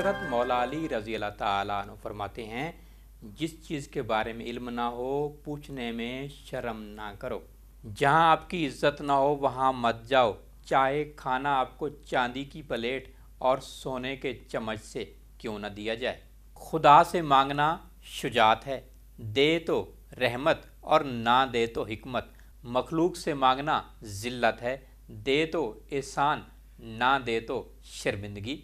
حضرت مولا علی رضی اللہ تعالیٰ عنہ فرماتے ہیں جس چیز کے بارے میں علم نہ ہو پوچھنے میں شرم نہ کرو جہاں آپ کی عزت نہ ہو وہاں مت جاؤ چاہے کھانا آپ کو چاندی کی پلیٹ اور سونے کے چمچ سے کیوں نہ دیا جائے خدا سے مانگنا شجاعت ہے دے تو رحمت اور نہ دے تو حکمت مخلوق سے مانگنا ذلت ہے دے تو احسان نہ دے تو شرمندگی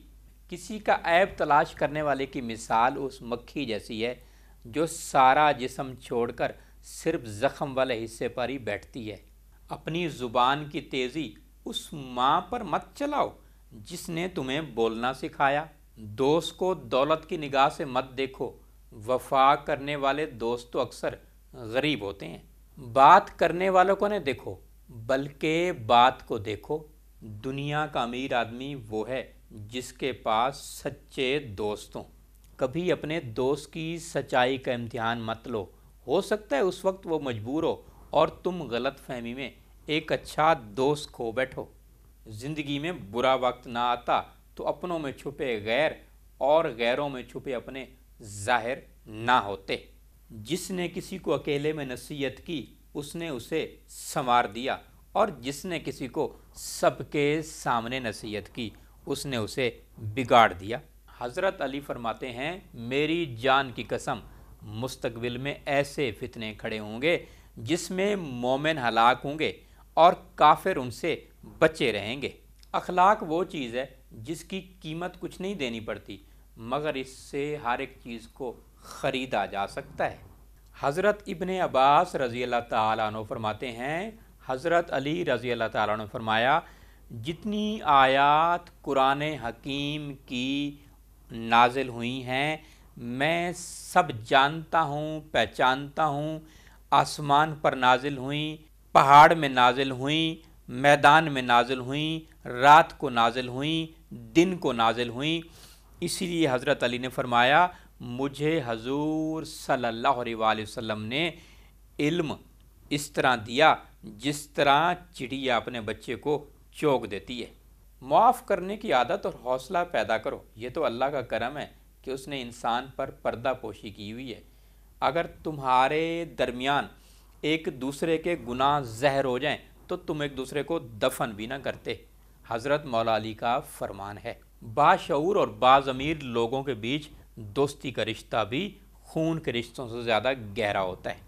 کسی کا عیب تلاش کرنے والے کی مثال اس مکھی جیسی ہے جو سارا جسم چھوڑ کر صرف زخم والے حصے پر ہی بیٹھتی ہے اپنی زبان کی تیزی اس ماں پر مت چلاؤ جس نے تمہیں بولنا سکھایا دوست کو دولت کی نگاہ سے مت دیکھو وفا کرنے والے دوست تو اکثر غریب ہوتے ہیں بات کرنے والوں کو نہ دیکھو بلکہ بات کو دیکھو دنیا کا امیر آدمی وہ ہے جس کے پاس سچے دوستوں کبھی اپنے دوست کی سچائی کا امتحان مت لو ہو سکتا ہے اس وقت وہ مجبور ہو اور تم غلط فہمی میں ایک اچھا دوست کھو بیٹھو زندگی میں برا وقت نہ آتا تو اپنوں میں چھپے غیر اور غیروں میں چھپے اپنے ظاہر نہ ہوتے جس نے کسی کو اکیلے میں نصیحت کی اس نے اسے سنوار دیا اور جس نے کسی کو سب کے سامنے نصیحت کی اس نے اسے بگاڑ دیا حضرت علی فرماتے ہیں میری جان کی قسم مستقبل میں ایسے فتنے کھڑے ہوں گے جس میں مومن ہلاک ہوں گے اور کافر ان سے بچے رہیں گے اخلاق وہ چیز ہے جس کی قیمت کچھ نہیں دینی پڑتی مگر اس سے ہر ایک چیز کو خریدا جا سکتا ہے حضرت ابن عباس رضی اللہ تعالیٰ عنہ فرماتے ہیں حضرت علی رضی اللہ تعالیٰ نے فرمایا جتنی آیات قرآن حکیم کی نازل ہوئی ہیں میں سب جانتا ہوں پہچانتا ہوں آسمان پر نازل ہوئیں پہاڑ میں نازل ہوئیں میدان میں نازل ہوئیں رات کو نازل ہوئیں دن کو نازل ہوئیں اسی لیے حضرت علی نے فرمایا مجھے حضور صلی اللہ علیہ وسلم نے علم اس طرح دیا جس طرح چڑی اپنے بچے کو چوک دیتی ہے معاف کرنے کی عادت اور حوصلہ پیدا کرو یہ تو اللہ کا کرم ہے کہ اس نے انسان پر پردہ پوشی کی ہوئی ہے اگر تمہارے درمیان ایک دوسرے کے گناہ زہر ہو جائیں تو تم ایک دوسرے کو دفن بھی نہ کرتے حضرت مولا علی کا فرمان ہے باشعور اور بعض امیر لوگوں کے بیچ دوستی کا رشتہ بھی خون کے رشتوں سے زیادہ گہرا ہوتا ہے